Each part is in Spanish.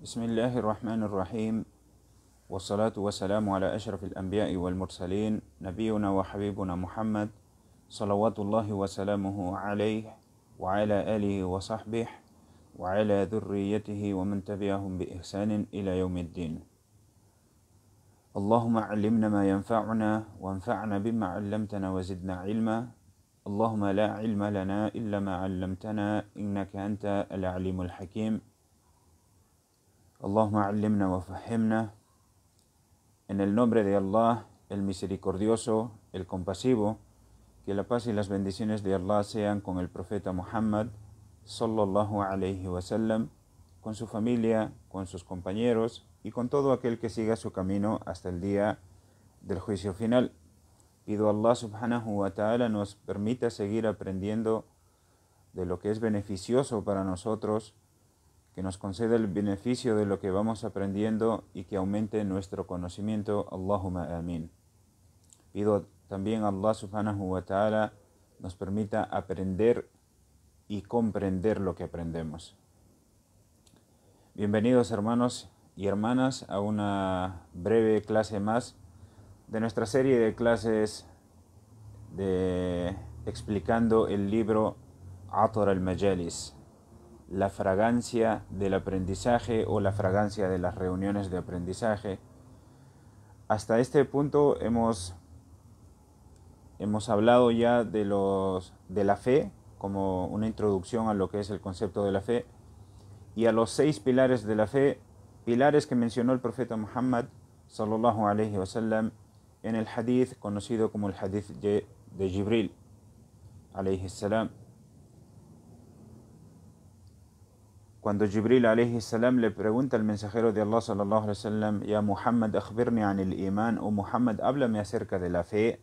بسم الله الرحمن الرحيم والصلاة والسلام على أشرف الأنبياء والمرسلين نبينا وحبيبنا محمد صلوات الله وسلامه عليه وعلى آله وصحبه وعلى ذريته ومن تبعهم بإحسان إلى يوم الدين اللهم علمنا ما ينفعنا وانفعنا بما علمتنا وزدنا علما اللهم لا علم لنا إلا ما علمتنا إنك أنت العليم الحكيم Allahumma allimna wa fahimna. En el nombre de Allah, el misericordioso, el compasivo, que la paz y las bendiciones de Allah sean con el profeta Muhammad, sallallahu alayhi wasallam, con su familia, con sus compañeros y con todo aquel que siga su camino hasta el día del juicio final. Pido a Allah subhanahu wa ta'ala nos permita seguir aprendiendo de lo que es beneficioso para nosotros que nos conceda el beneficio de lo que vamos aprendiendo y que aumente nuestro conocimiento. Allahumma amin. Pido también a Allah subhanahu wa ta'ala nos permita aprender y comprender lo que aprendemos. Bienvenidos hermanos y hermanas a una breve clase más de nuestra serie de clases de explicando el libro Ator al-Majalis la fragancia del aprendizaje o la fragancia de las reuniones de aprendizaje. Hasta este punto hemos, hemos hablado ya de, los, de la fe como una introducción a lo que es el concepto de la fe y a los seis pilares de la fe, pilares que mencionó el profeta Muhammad sallallahu alayhi wasallam en el hadith conocido como el hadith de, de Jibril alayhi salam. cuando Jibril alayhi salam le pregunta al mensajero de Allah sallallahu alayhi wasallam, ya Muhammad, akhbirni an el imán, o Muhammad, háblame acerca de la fe.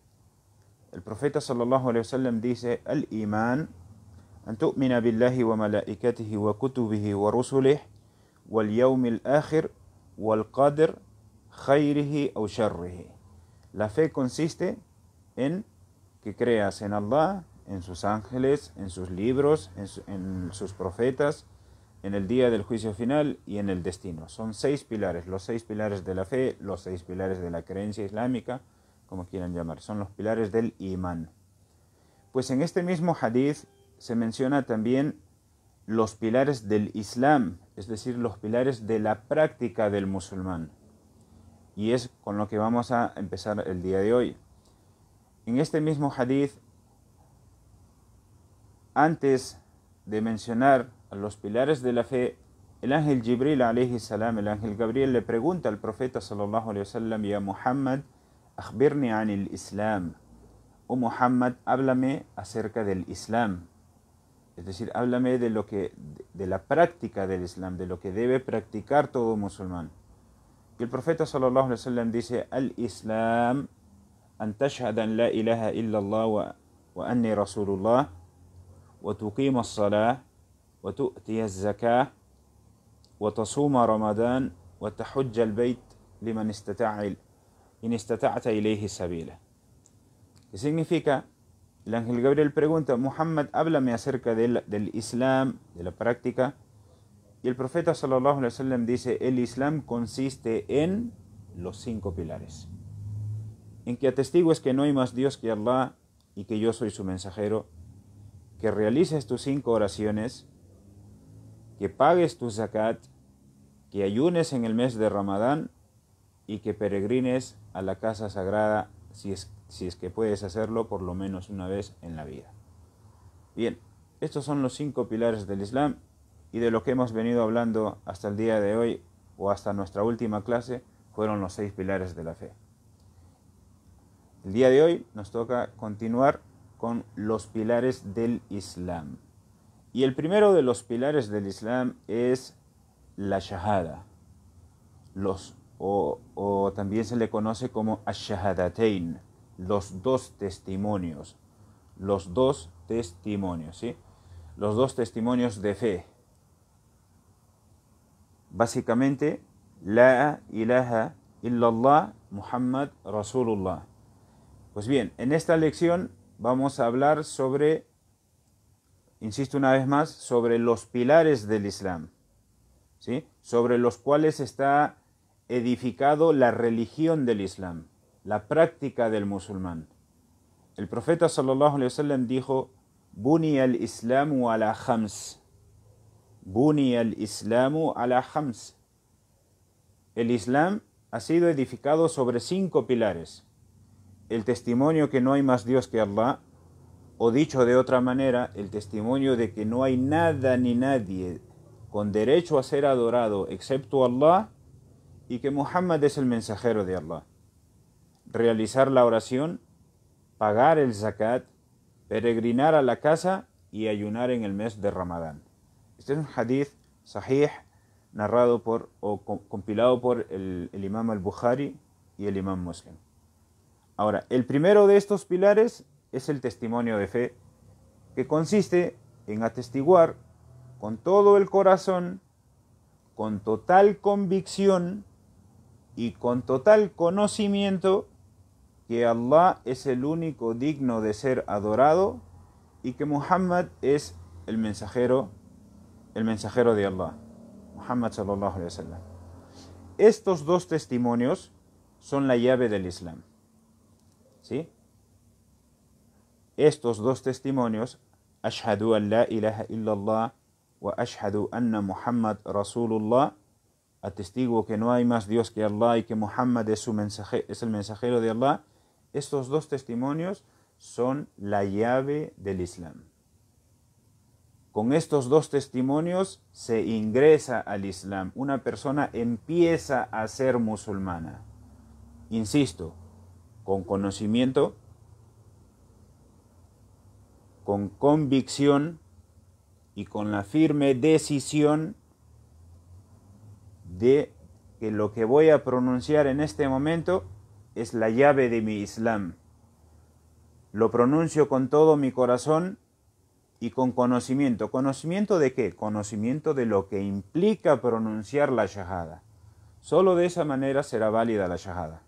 El profeta sallallahu alayhi wasallam dice, al iman, an tu'mina billahi wa malaikatihi wa kutubihi wa rusulih, wal al akhir, wal qadr, khairihi o sharrihi. La fe consiste en que creas en Allah, en sus ángeles, en sus libros, en, su, en sus profetas, en el día del juicio final y en el destino. Son seis pilares, los seis pilares de la fe, los seis pilares de la creencia islámica, como quieran llamar, son los pilares del imán. Pues en este mismo hadith se menciona también los pilares del Islam, es decir, los pilares de la práctica del musulmán. Y es con lo que vamos a empezar el día de hoy. En este mismo hadith, antes de mencionar los pilares de la fe, el ángel Jibril alayhi salam, el ángel Gabriel le pregunta al profeta sallallahu alayhi wasallam, a Muhammad, akhbirni 'an anil Islam. O Muhammad, háblame acerca del Islam. Es decir, háblame de lo que de la práctica del Islam, de lo que debe practicar todo musulmán. Y el profeta sallallahu alaihi wasallam dice: "Al Islam an tashhad an la ilaha illallah wa, wa anni rasulullah wa tuqim as-salah وتؤتي ¿Qué significa? El ángel Gabriel pregunta, Muhammad, háblame acerca del, Islam, de la práctica. Y el profeta sallallahu alaihi wasallam dice, el Islam consiste en los cinco pilares. En que atestigues que no hay más Dios que Allah y que yo soy su mensajero, que realices tus cinco oraciones, que pagues tu zakat, que ayunes en el mes de Ramadán y que peregrines a la casa sagrada si es, si es que puedes hacerlo por lo menos una vez en la vida. Bien, estos son los cinco pilares del Islam y de lo que hemos venido hablando hasta el día de hoy o hasta nuestra última clase fueron los seis pilares de la fe. El día de hoy nos toca continuar con los pilares del Islam. Y el primero de los pilares del Islam es la Shahada, los, o, también se le conoce como ash los dos testimonios, los dos testimonios, ¿sí? Los dos testimonios de fe. Básicamente, la ilaha illallah Muhammad Rasulullah. Pues bien, en esta lección vamos a hablar sobre insisto una vez más, sobre los pilares del Islam, ¿sí? sobre los cuales está edificado la religión del Islam, la práctica del musulmán. El profeta sallallahu dijo: "Buni al Islam ala hams Buni al Islamu ala hams El Islam ha sido edificado sobre cinco pilares: el testimonio que no hay más Dios que Allah, o dicho de otra manera, el testimonio de que no hay nada ni nadie con derecho a ser adorado excepto Allah y que Muhammad es el mensajero de Allah. Realizar la oración, pagar el zakat, peregrinar a la casa y ayunar en el mes de Ramadán. Este es un hadith sahih narrado por o compilado por el, el imam al-Bukhari y el imam Muslim. Ahora, el primero de estos pilares es el testimonio de fe, que consiste en atestiguar con todo el corazón, con total convicción y con total conocimiento que Allah es el único digno de ser adorado y que Muhammad es el mensajero, el mensajero de Allah, Muhammad sallallahu alaihi sallam. Estos dos testimonios son la llave del Islam. ¿Sí? estos dos testimonios, Ashhadu an la ilaha illallah wa ashhadu anna Muhammad Rasulullah, atestigo que no hay más Dios que Allah y que Muhammad su es el mensajero de Allah, estos dos testimonios son la llave del Islam. Con estos dos testimonios se ingresa al Islam. Una persona empieza a ser musulmana. Insisto, con conocimiento, con convicción y con la firme decisión de que lo que voy a pronunciar en este momento es la llave de mi Islam. Lo pronuncio con todo mi corazón y con conocimiento. ¿Conocimiento de qué? Conocimiento de lo que implica pronunciar la Shahada. Solo de esa manera será válida la Shahada.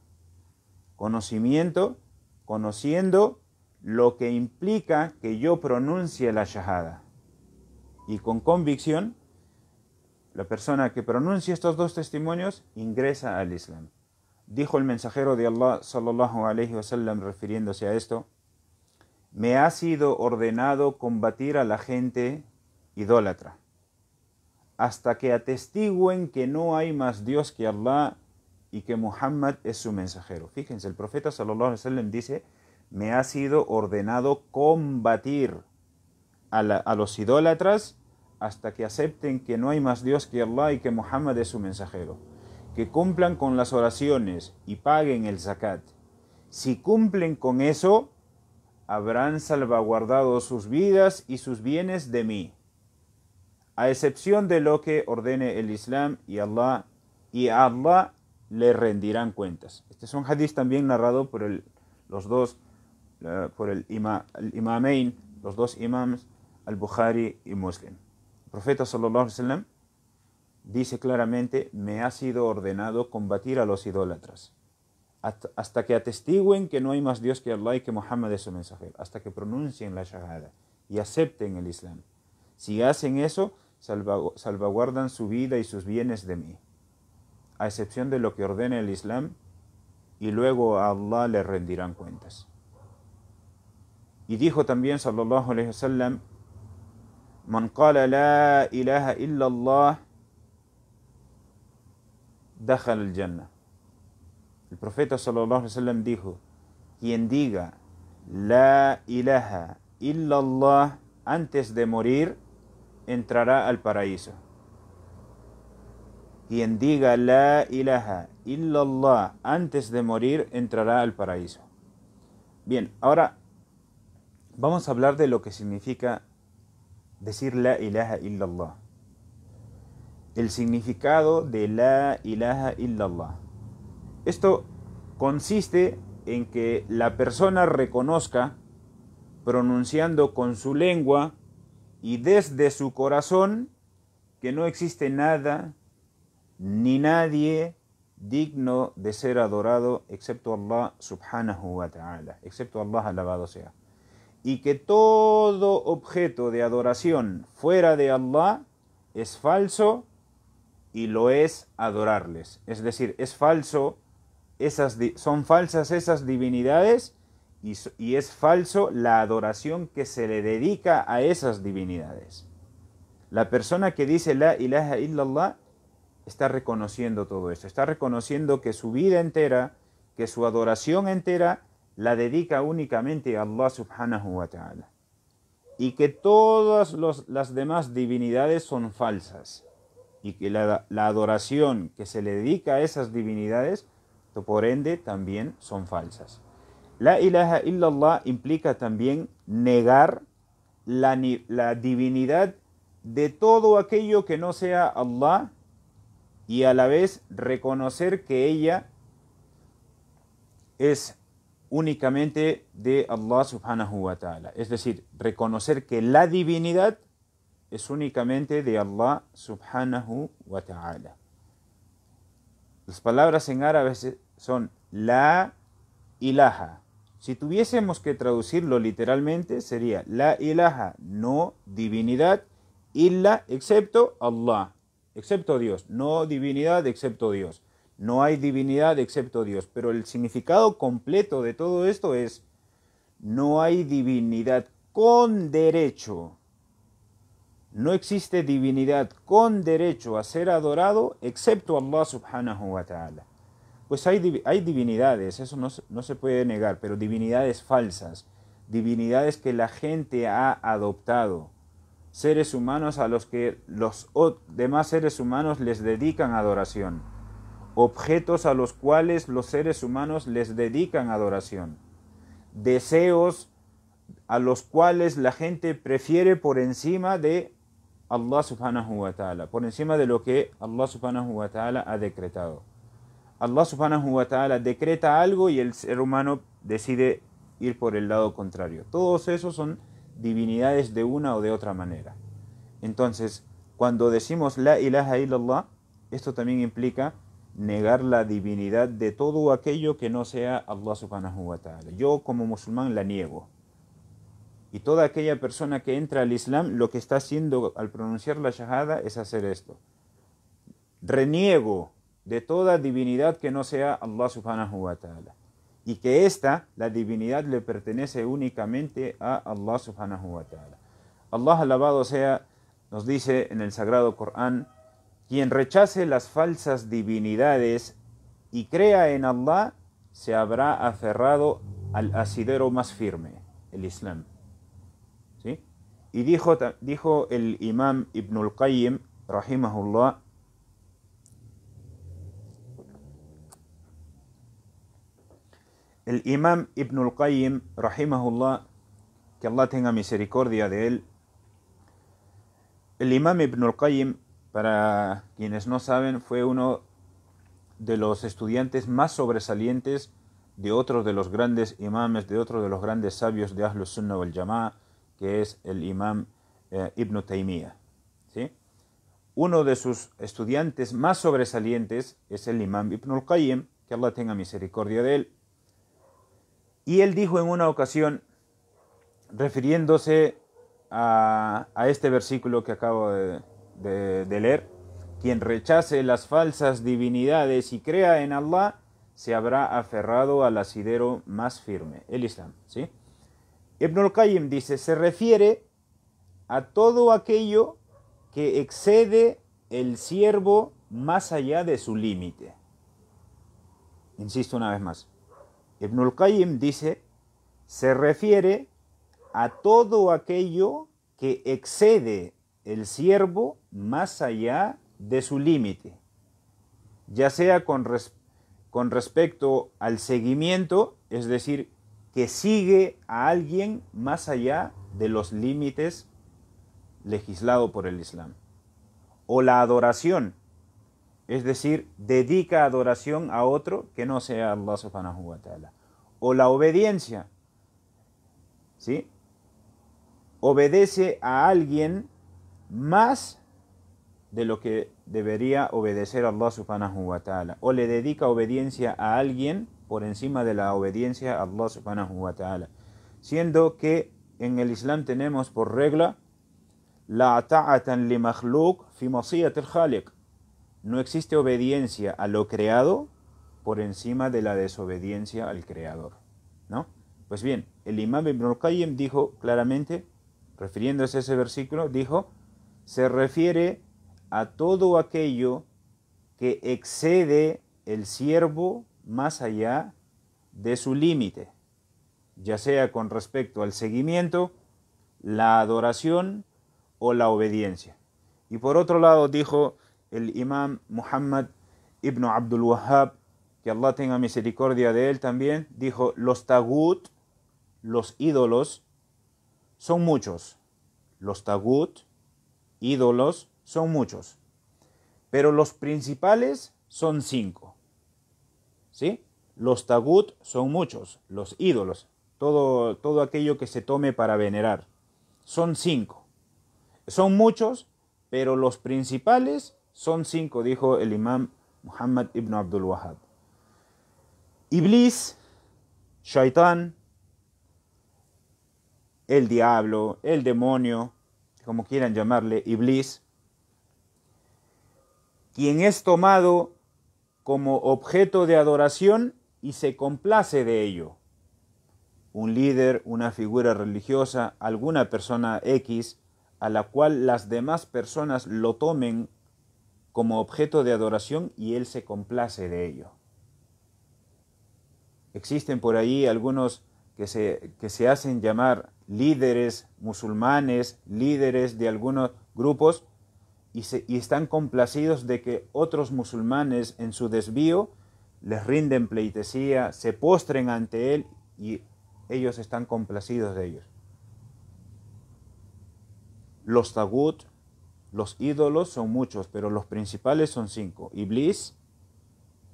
Conocimiento, conociendo lo que implica que yo pronuncie la shahada. Y con convicción, la persona que pronuncie estos dos testimonios ingresa al Islam. Dijo el mensajero de Allah sallallahu alayhi sallam, refiriéndose a esto: Me ha sido ordenado combatir a la gente idólatra hasta que atestiguen que no hay más Dios que Allah y que Muhammad es su mensajero. Fíjense, el profeta sallallahu alayhi sallam, dice: me ha sido ordenado combatir a, los idólatras hasta que acepten que no hay más Dios que Allah y que Muhammad es su mensajero. Que cumplan con las oraciones y paguen el zakat. Si cumplen con eso, habrán salvaguardado sus vidas y sus bienes de mí. A excepción de lo que ordene el Islam y Allah, y le rendirán cuentas. Este es un hadith también narrado por los dos por el, Imam imamein, los dos imams, al-Bukhari y Muslim. El profeta sallallahu alaihi wasallam dice claramente, me ha sido ordenado combatir a los idólatras, hasta que atestiguen que no hay más Dios que Allah y que Muhammad es su mensajero, hasta que pronuncien la shahada y acepten el Islam. Si hacen eso, salvaguardan su vida y sus bienes de mí, a excepción de lo que ordene el Islam, y luego a Allah le rendirán cuentas. Y dijo también, sallallahu alayhi wasallam, Man qala la ilaha illallah, al jannah. El profeta sallallahu alayhi sallam dijo, quien diga la ilaha illallah antes de morir, entrará al paraíso. Quien diga la ilaha illallah antes de morir, entrará al paraíso. Bien, ahora Vamos a hablar de lo que significa decir la ilaha illallah. El significado de la ilaha illallah. Esto consiste en que la persona reconozca, pronunciando con su lengua y desde su corazón, que no existe nada ni nadie digno de ser adorado excepto Allah subhanahu wa ta'ala, excepto Allah alabado sea y que todo objeto de adoración fuera de Allah es falso y lo es adorarles. Es decir, es falso, esas son falsas esas divinidades y, y es falso la adoración que se le dedica a esas divinidades. La persona que dice la ilaha illallah está reconociendo todo esto, está reconociendo que su vida entera, que su adoración entera la dedica únicamente a Allah subhanahu wa ta'ala. Y que todas las demás divinidades son falsas. Y que la, adoración que se le dedica a esas divinidades, por ende, también son falsas. La ilaha illallah implica también negar la, la, divinidad de todo aquello que no sea Allah y a la vez reconocer que ella es únicamente de Allah subhanahu wa ta'ala. Es decir, reconocer que la divinidad es únicamente de Allah subhanahu wa ta'ala. Las palabras en árabe son la ilaha. Si tuviésemos que traducirlo literalmente sería la ilaha, no divinidad, illa excepto Allah, excepto Dios, no divinidad excepto Dios. No hay divinidad excepto Dios. Pero el significado completo de todo esto es, no hay divinidad con derecho. No existe divinidad con derecho a ser adorado excepto Allah subhanahu wa ta'ala. Pues hay, divinidades, eso no se puede negar, pero divinidades falsas, divinidades que la gente ha adoptado, seres humanos a los que los demás seres humanos les dedican adoración objetos a los cuales los seres humanos les dedican adoración, deseos a los cuales la gente prefiere por encima de Allah subhanahu wa ta'ala, por encima de lo que Allah subhanahu wa ta'ala ha decretado. Allah subhanahu wa ta'ala decreta algo y el ser humano decide ir por el lado contrario. Todos esos son divinidades de una o de otra manera. Entonces, cuando decimos la ilaha illallah, esto también implica negar la divinidad de todo aquello que no sea Allah subhanahu wa ta'ala. Yo como musulmán la niego. Y toda aquella persona que entra al Islam, lo que está haciendo al pronunciar la shahada es hacer esto. Reniego de toda divinidad que no sea Allah subhanahu wa ta'ala. Y que esta, la divinidad, le pertenece únicamente a Allah subhanahu wa ta'ala. Allah alabado sea, nos dice en el sagrado Corán, quien rechace las falsas divinidades y crea en Allah, se habrá aferrado al asidero más firme, el Islam. Y dijo, dijo el imam Ibn al-Qayyim, rahimahullah, El imam Ibn al-Qayyim, rahimahullah, que Allah tenga misericordia de él, el imam Ibn al-Qayyim para quienes no saben, fue uno de los estudiantes más sobresalientes de otro de los grandes imames, de otro de los grandes sabios de Ahlus Sunnah al Jamaa, que es el imam eh, Ibn Taymiyyah. Uno de sus estudiantes más sobresalientes es el imam Ibn al-Qayyim, que Allah tenga misericordia de él. Y él dijo en una ocasión, refiriéndose a este versículo que acabo de, de, leer, quien rechace las falsas divinidades y crea en Allah, se habrá aferrado al asidero más firme, el Islam. ¿sí? Ibn al-Qayyim dice, se refiere a todo aquello que excede el siervo más allá de su límite. Insisto una vez más. Ibn al-Qayyim dice, se refiere a todo aquello que excede el siervo más allá de su límite, ya sea con, con respecto al seguimiento, es decir, que sigue a alguien más allá de los límites legislado por el Islam. O la adoración, es decir, dedica adoración a otro que no sea Allah subhanahu O la obediencia, ¿sí? Obedece a alguien más de lo que debería obedecer a Allah subhanahu wa ta'ala. O le dedica obediencia a alguien por encima de la obediencia a Allah subhanahu wa ta'ala. Siendo que en el Islam tenemos por regla la li makhluq fi al khaliq. No existe obediencia a lo creado por encima de la desobediencia al creador, ¿no? Pues bien, el Imam Ibn al-Qayyim dijo claramente, refiriéndose a ese versículo, dijo se refiere a todo aquello que excede el siervo más allá de su límite, ya sea con respecto al seguimiento, la adoración o la obediencia. Y por otro lado dijo el imam Muhammad ibn Abdul Wahab, que Allah tenga misericordia de él también, dijo, los tagut, los ídolos, son muchos. Los tagut ídolos son muchos, pero los principales son cinco. ¿Sí? Los tagut son muchos, los ídolos, todo, todo aquello que se tome para venerar. Son cinco. Son muchos, pero los principales son cinco, dijo el imam Muhammad ibn Abdul Wahab. Iblis, Shaitán, el diablo, el demonio, como quieran llamarle, Iblis, quien es tomado como objeto de adoración y se complace de ello. Un líder, una figura religiosa, alguna persona X, a la cual las demás personas lo tomen como objeto de adoración y él se complace de ello. Existen por ahí algunos que se, que se hacen llamar líderes musulmanes, líderes de algunos grupos, y, están complacidos de que otros musulmanes en su desvío les rinden pleitesía, se postren ante él y ellos están complacidos de ellos. Los tagut, los ídolos son muchos, pero los principales son cinco. Iblis,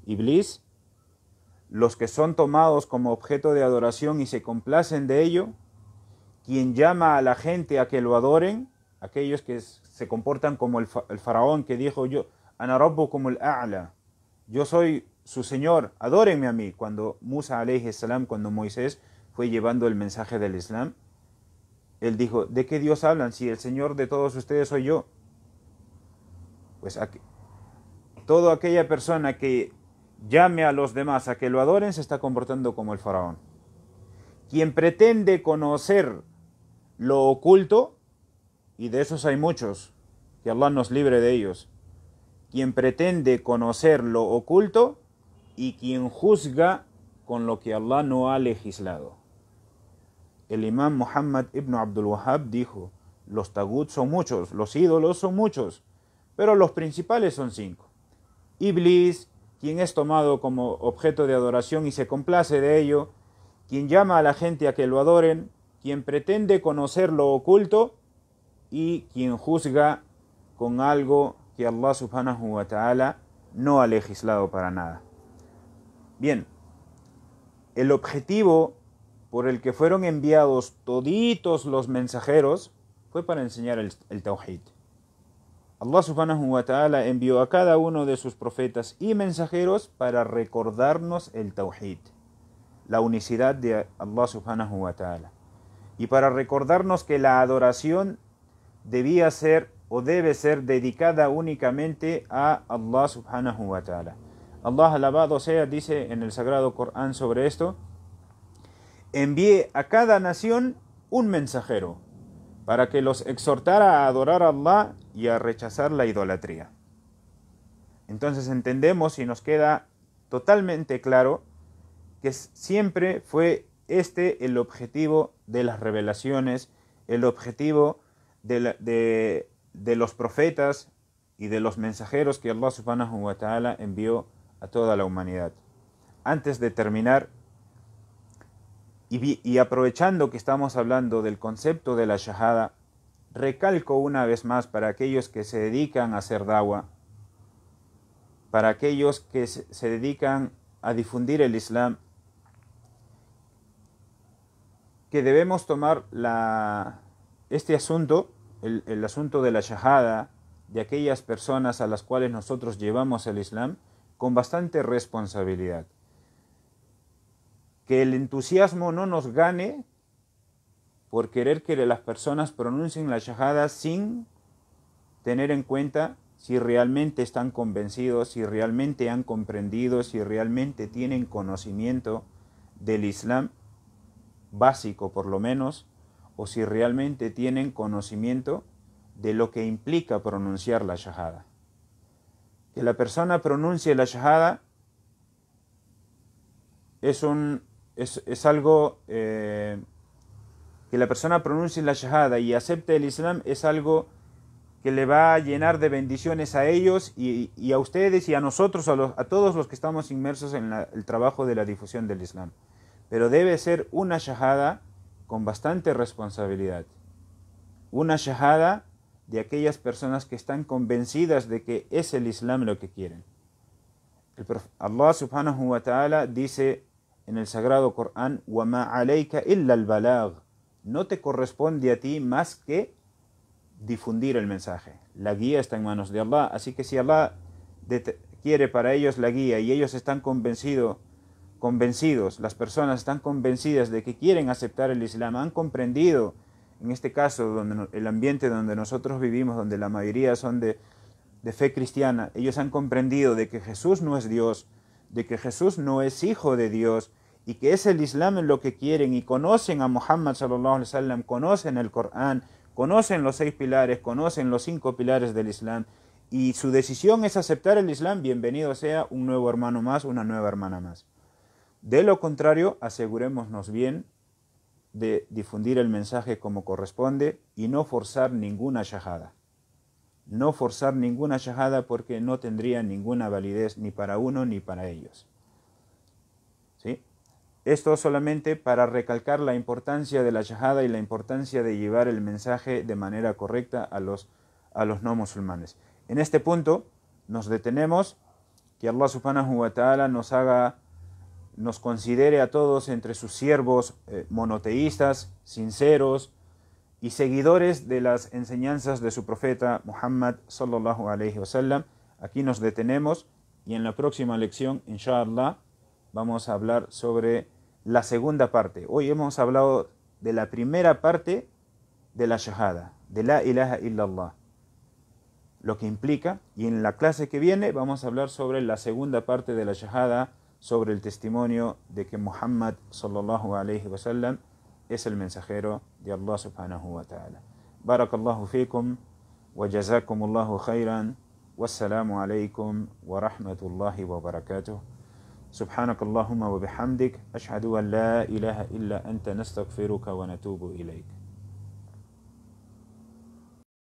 Iblis, los que son tomados como objeto de adoración y se complacen de ello, quien llama a la gente a que lo adoren, aquellos que se comportan como el, faraón que dijo yo, como el A'la, yo soy su Señor, adórenme a mí, cuando Musa alayhi salam, cuando Moisés fue llevando el mensaje del Islam, él dijo, ¿de qué Dios hablan si el Señor de todos ustedes soy yo? Pues aquí, toda aquella persona que llame a los demás a que lo adoren se está comportando como el faraón. Quien pretende conocer lo oculto, y de esos hay muchos, que Allah nos libre de ellos. Quien pretende conocer lo oculto y quien juzga con lo que Allah no ha legislado. El imán Muhammad ibn Abdul Wahab dijo, los tagut son muchos, los ídolos son muchos, pero los principales son cinco. Iblis, quien es tomado como objeto de adoración y se complace de ello, quien llama a la gente a que lo adoren, quien pretende conocer lo oculto y quien juzga con algo que Allah subhanahu wa ta'ala no ha legislado para nada. Bien, el objetivo por el que fueron enviados toditos los mensajeros fue para enseñar el, Tauhid. Tawhid. Allah subhanahu wa ta'ala envió a cada uno de sus profetas y mensajeros para recordarnos el Tawhid, la unicidad de Allah subhanahu wa ta'ala y para recordarnos que la adoración debía ser o debe ser dedicada únicamente a Allah subhanahu wa ta'ala. Allah alabado sea, dice en el Sagrado Corán sobre esto, envíe a cada nación un mensajero para que los exhortara a adorar a Allah y a rechazar la idolatría. Entonces entendemos y nos queda totalmente claro que siempre fue este el objetivo de las revelaciones, el objetivo de, los profetas y de los mensajeros que Allah subhanahu wa ta'ala envió a toda la humanidad. Antes de terminar, y, aprovechando que estamos hablando del concepto de la shahada, recalco una vez más para aquellos que se dedican a hacer dawa, para aquellos que se dedican a difundir el Islam, que debemos tomar este asunto, el, el asunto de la shahada, de aquellas personas a las cuales nosotros llevamos el Islam, con bastante responsabilidad. Que el entusiasmo no nos gane por querer que las personas pronuncien la shahada sin tener en cuenta si realmente están convencidos, si realmente han comprendido, si realmente tienen conocimiento del Islam básico por lo menos, o si realmente tienen conocimiento de lo que implica pronunciar la shahada. Que la persona pronuncie la shahada es, un, es, algo... Eh, que la persona pronuncie la shahada y acepte el Islam es algo que le va a llenar de bendiciones a ellos y, a ustedes y a nosotros, a, los, a todos los que estamos inmersos en el trabajo de la difusión del Islam pero debe ser una shahada con bastante responsabilidad. Una shahada de aquellas personas que están convencidas de que es el Islam lo que quieren. El Allah subhanahu wa ta'ala dice en el sagrado Corán, No te corresponde a ti más que difundir el mensaje. La guía está en manos de Allah, así que si Allah quiere para ellos la guía y ellos están convencidos convencidos, las personas están convencidas de que quieren aceptar el Islam, han comprendido, en este caso, donde el ambiente donde nosotros vivimos, donde la mayoría son de, de fe cristiana, ellos han comprendido de que Jesús no es Dios, de que Jesús no es hijo de Dios y que es el Islam en lo que quieren y conocen a Muhammad sallallahu alaihi sallam, conocen el Corán, conocen los seis pilares, conocen los cinco pilares del Islam y su decisión es aceptar el Islam, bienvenido sea un nuevo hermano más, una nueva hermana más. De lo contrario, asegurémonos bien de difundir el mensaje como corresponde y no forzar ninguna yajada. No forzar ninguna yajada porque no tendría ninguna validez ni para uno ni para ellos. ¿Sí? Esto solamente para recalcar la importancia de la yajada y la importancia de llevar el mensaje de manera correcta a los, a los no musulmanes. En este punto nos detenemos, que Allah subhanahu wa ta'ala nos haga nos considere a todos entre sus siervos eh, monoteístas, sinceros y seguidores de las enseñanzas de su profeta Muhammad sallallahu wasallam. Aquí nos detenemos y en la próxima lección, inshallah, vamos a hablar sobre la segunda parte. Hoy hemos hablado de la primera parte de la shahada, de la ilaha illallah, lo que implica, y en la clase que viene vamos a hablar sobre la segunda parte de la shahada, sobre el testimonio de que Muhammad sallallahu alayhi wa sallam es el mensajero de Allah subhanahu wa ta'ala. Barakallahu fikum wa jazakumullahu khairan salamu alaykum wa rahmatullahi wa barakatuh. سبحانك اللهم وبحمدك أشهد أن لا إله إلا أنت نستغفرك ونتوب إليك